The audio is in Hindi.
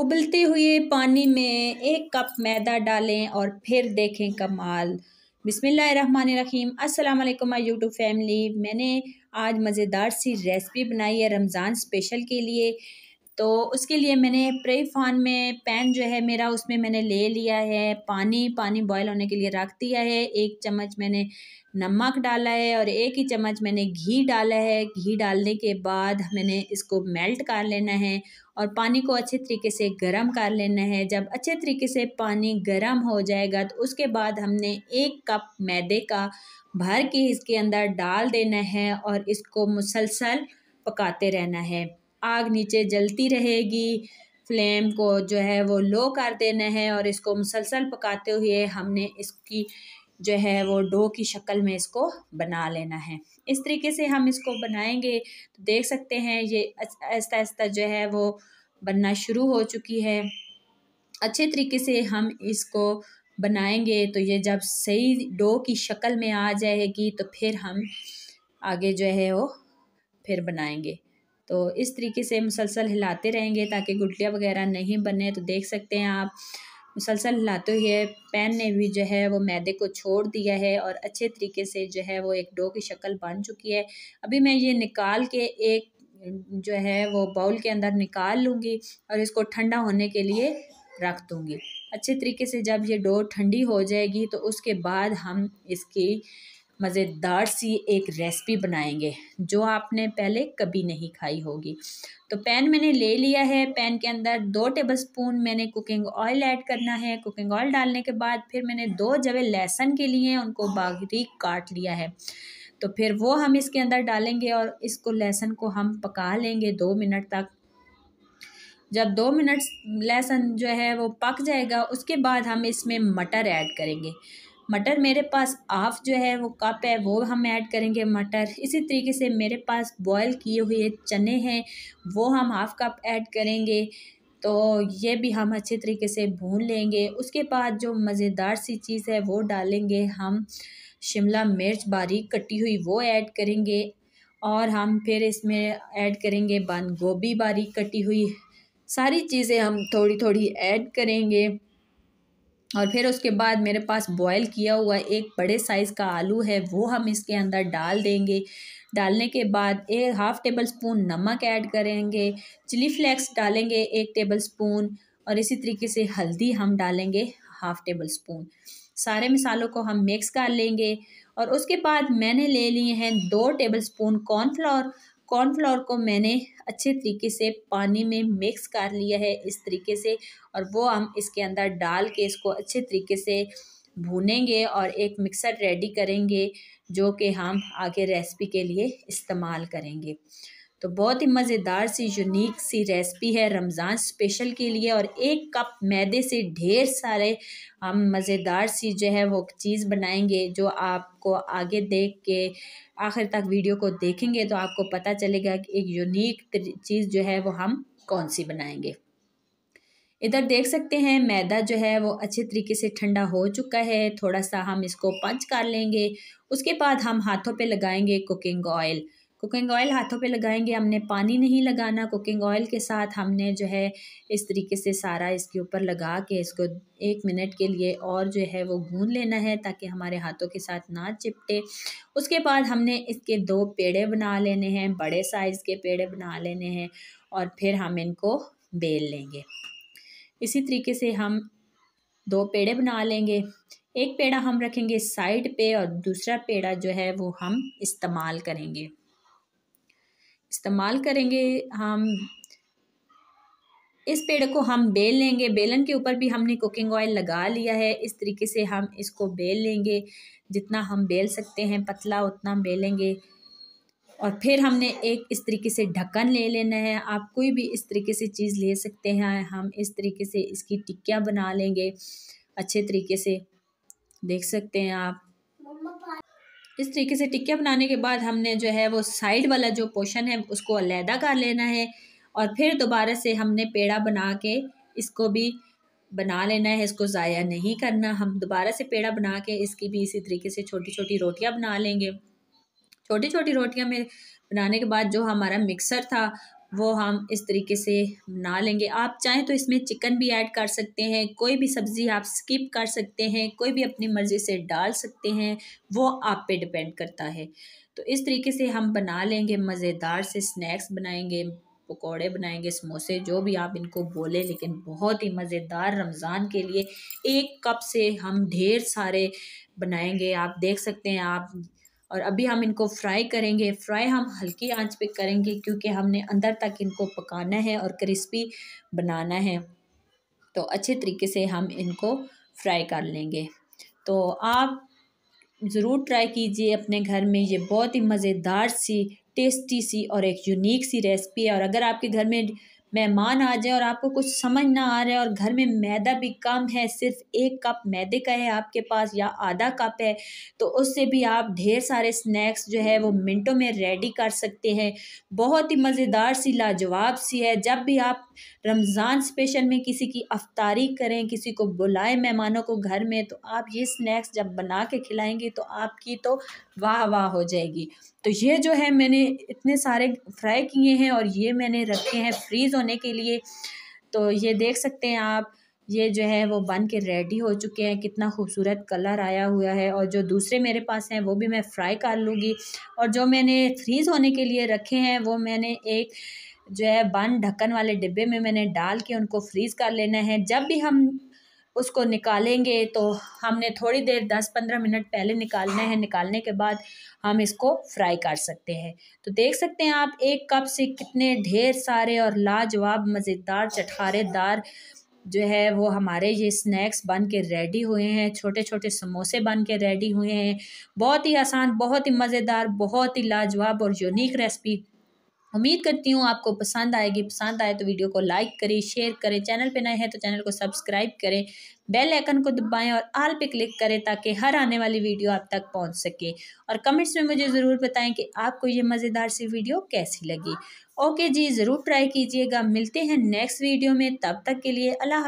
उबलते हुए पानी में एक कप मैदा डालें और फिर देखें कमाल बिसमीम वालेकुम माई यूट्यूब फैमिली मैंने आज मज़ेदार सी रेसिपी बनाई है रमज़ान स्पेशल के लिए तो उसके लिए मैंने प्रे फान में पैन जो है मेरा उसमें मैंने ले लिया है पानी पानी बॉयल होने के लिए रख दिया है एक चम्मच मैंने नमक डाला है और एक ही चम्मच मैंने घी डाला है घी डालने के बाद मैंने इसको मेल्ट कर लेना है और पानी को अच्छे तरीके से गर्म कर लेना है जब अच्छे तरीके से पानी गर्म हो जाएगा तो उसके बाद हमने एक कप मैदे का भर के इसके अंदर डाल देना है और इसको मुसलसल पकाते रहना है आग नीचे जलती रहेगी फ्लेम को जो है वो लो कर देना है और इसको मुसलसल पकाते हुए हमने इसकी जो है वो डो की शक्ल में इसको बना लेना है इस तरीके से हम इसको बनाएंगे तो देख सकते हैं ये आहिस्ता आहिस्ता जो है वो बनना शुरू हो चुकी है अच्छे तरीके से हम इसको बनाएंगे तो ये जब सही डो की शक्ल में आ जाएगी तो फिर हम आगे जो है वो फिर बनाएंगे तो इस तरीके से मुसलसल हिलाते रहेंगे ताकि गुटलियाँ वगैरह नहीं बने तो देख सकते हैं आप मुसलसल हिलाते हुए पैन ने भी जो है वो मैदे को छोड़ दिया है और अच्छे तरीके से जो है वो एक डो की शक्ल बन चुकी है अभी मैं ये निकाल के एक जो है वो बाउल के अंदर निकाल लूँगी और इसको ठंडा होने के लिए रख दूँगी अच्छे तरीके से जब ये डो ठंडी हो जाएगी तो उसके बाद हम इसकी मज़ेदार सी एक रेसिपी बनाएंगे जो आपने पहले कभी नहीं खाई होगी तो पैन मैंने ले लिया है पैन के अंदर दो टेबलस्पून मैंने कुकिंग ऑयल ऐड करना है कुकिंग ऑयल डालने के बाद फिर मैंने दो जवे लहसुन के लिए उनको बारीक काट लिया है तो फिर वो हम इसके अंदर डालेंगे और इसको लहसुन को हम पका लेंगे दो मिनट तक जब दो मिनट लहसुन जो है वो पक जाएगा उसके बाद हम इसमें मटर ऐड करेंगे मटर मेरे पास हाफ जो है वो कप है वो हम ऐड करेंगे मटर इसी तरीके से मेरे पास बॉयल किए हुए चने हैं वो हम हाफ कप ऐड करेंगे तो ये भी हम अच्छे तरीके से भून लेंगे उसके बाद जो मज़ेदार सी चीज़ है वो डालेंगे हम शिमला मिर्च बारीक कटी हुई वो ऐड करेंगे और हम फिर इसमें ऐड करेंगे बंद गोभी बारीक कटी हुई सारी चीज़ें हम थोड़ी थोड़ी ऐड करेंगे और फिर उसके बाद मेरे पास बॉयल किया हुआ एक बड़े साइज़ का आलू है वो हम इसके अंदर डाल देंगे डालने के बाद एक हाफ़ टेबल स्पून नमक ऐड करेंगे चिली फ्लेक्स डालेंगे एक टेबल स्पून और इसी तरीके से हल्दी हम डालेंगे हाफ़ टेबल स्पून सारे मिसालों को हम मिक्स कर लेंगे और उसके बाद मैंने ले लिए हैं दो टेबल स्पून कॉर्नफ्लावर कॉर्नफ्लावर को मैंने अच्छे तरीके से पानी में मिक्स कर लिया है इस तरीके से और वो हम इसके अंदर डाल के इसको अच्छे तरीके से भूनेंगे और एक मिक्सर रेडी करेंगे जो कि हम आगे रेसिपी के लिए इस्तेमाल करेंगे तो बहुत ही मज़ेदार सी यूनिक सी रेसिपी है रमज़ान स्पेशल के लिए और एक कप मैदे से ढेर सारे हम मज़ेदार सी जो है वो चीज़ बनाएंगे जो आपको आगे देख के आखिर तक वीडियो को देखेंगे तो आपको पता चलेगा कि एक यूनिक चीज़ जो है वो हम कौन सी बनाएंगे इधर देख सकते हैं मैदा जो है वो अच्छे तरीके से ठंडा हो चुका है थोड़ा सा हम इसको पंच कर लेंगे उसके बाद हम हाथों पे लगाएंगे कुकिंग ऑयल कुकिंग ऑयल हाथों पे लगाएंगे हमने पानी नहीं लगाना कुकिंग ऑयल के साथ हमने जो है इस तरीके से सारा इसके ऊपर लगा के इसको एक मिनट के लिए और जो है वो भून लेना है ताकि हमारे हाथों के साथ ना चिपटे उसके बाद हमने इसके दो पेड़े बना लेने हैं बड़े साइज़ के पेड़े बना लेने हैं और फिर हम इनको बेल लेंगे इसी तरीके से हम दो पेड़े बना लेंगे एक पेड़ा हम रखेंगे साइड पे और दूसरा पेड़ा जो है वो हम इस्तेमाल करेंगे इस्तेमाल करेंगे हम इस पेड़ को हम बेल लेंगे बेलन के ऊपर भी हमने कुकिंग ऑयल लगा लिया है इस तरीके से हम इसको बेल लेंगे जितना हम बेल सकते हैं पतला उतना बेलेंगे और फिर हमने एक इस तरीके से ढक्कन ले लेना है आप कोई भी इस तरीके से चीज़ ले सकते हैं हम इस तरीके से इसकी टिक्कियाँ बना लेंगे अच्छे तरीके से देख सकते हैं आप इस तरीके से टिक्के बनाने के बाद हमने जो है वो साइड वाला जो पोर्शन है उसको अलहदा कर लेना है और फिर दोबारा से हमने पेड़ा बना के इसको भी बना लेना है इसको ज़ाया नहीं करना हम दोबारा से पेड़ा बना के इसकी भी इसी तरीके से छोटी छोटी रोटियां बना लेंगे छोटी छोटी रोटियां में बनाने के बाद जो हमारा मिक्सर था वो हम इस तरीके से बना लेंगे आप चाहें तो इसमें चिकन भी ऐड कर सकते हैं कोई भी सब्ज़ी आप स्किप कर सकते हैं कोई भी अपनी मर्ज़ी से डाल सकते हैं वो आप पे डिपेंड करता है तो इस तरीके से हम बना लेंगे मज़ेदार से स्नैक्स बनाएंगे पकोड़े बनाएंगे समोसे जो भी आप इनको बोले लेकिन बहुत ही मज़ेदार रमज़ान के लिए एक कप से हम ढेर सारे बनाएंगे आप देख सकते हैं आप और अभी हम इनको फ्राई करेंगे फ्राई हम हल्की आंच पे करेंगे क्योंकि हमने अंदर तक इनको पकाना है और क्रिस्पी बनाना है तो अच्छे तरीके से हम इनको फ्राई कर लेंगे तो आप ज़रूर ट्राई कीजिए अपने घर में ये बहुत ही मज़ेदार सी टेस्टी सी और एक यूनिक सी रेसिपी है और अगर आपके घर में मेहमान आ जाए और आपको कुछ समझ ना आ रहा है और घर में मैदा भी कम है सिर्फ एक कप मैदे का है आपके पास या आधा कप है तो उससे भी आप ढेर सारे स्नैक्स जो है वो मिनटों में रेडी कर सकते हैं बहुत ही मज़ेदार सी लाजवाब सी है जब भी आप रमज़ान स्पेशल में किसी की अफ्तारी करें किसी को बुलाएं मेहमानों को घर में तो आप ये स्नैक्स जब बना के खिलाएंगे तो आपकी तो वाह वाह हो जाएगी तो ये जो है मैंने इतने सारे फ्राई किए हैं और ये मैंने रखे हैं फ्रीज़ होने के लिए तो ये देख सकते हैं आप ये जो है वो बन के रेडी हो चुके हैं कितना खूबसूरत कलर आया हुआ है और जो दूसरे मेरे पास हैं वो भी मैं फ्राई कर लूँगी और जो मैंने फ्रीज़ होने के लिए रखे हैं वो मैंने एक जो है बन ढक्कन वाले डिब्बे में मैंने डाल के उनको फ्रीज़ कर लेना है जब भी हम उसको निकालेंगे तो हमने थोड़ी देर दस पंद्रह मिनट पहले निकालना है निकालने के बाद हम इसको फ्राई कर सकते हैं तो देख सकते हैं आप एक कप से कितने ढेर सारे और लाजवाब मज़ेदार चटकारेदार जो है वो हमारे ये स्नैक्स बन के रेडी हुए हैं छोटे छोटे समोसे बन के रेडी हुए हैं बहुत ही आसान बहुत ही मज़ेदार बहुत ही लाजवाब और यूनिक रेसिपी उम्मीद करती हूँ आपको पसंद आएगी पसंद आए तो वीडियो को लाइक करें शेयर करें चैनल पे नए हैं तो चैनल को सब्सक्राइब करें बेल आइकन को दबाएं और आल पे क्लिक करें ताकि हर आने वाली वीडियो आप तक पहुँच सके और कमेंट्स में मुझे ज़रूर बताएं कि आपको ये मज़ेदार सी वीडियो कैसी लगी ओके जी ज़रूर ट्राई कीजिएगा मिलते हैं नेक्स्ट वीडियो में तब तक के लिए अल्लाह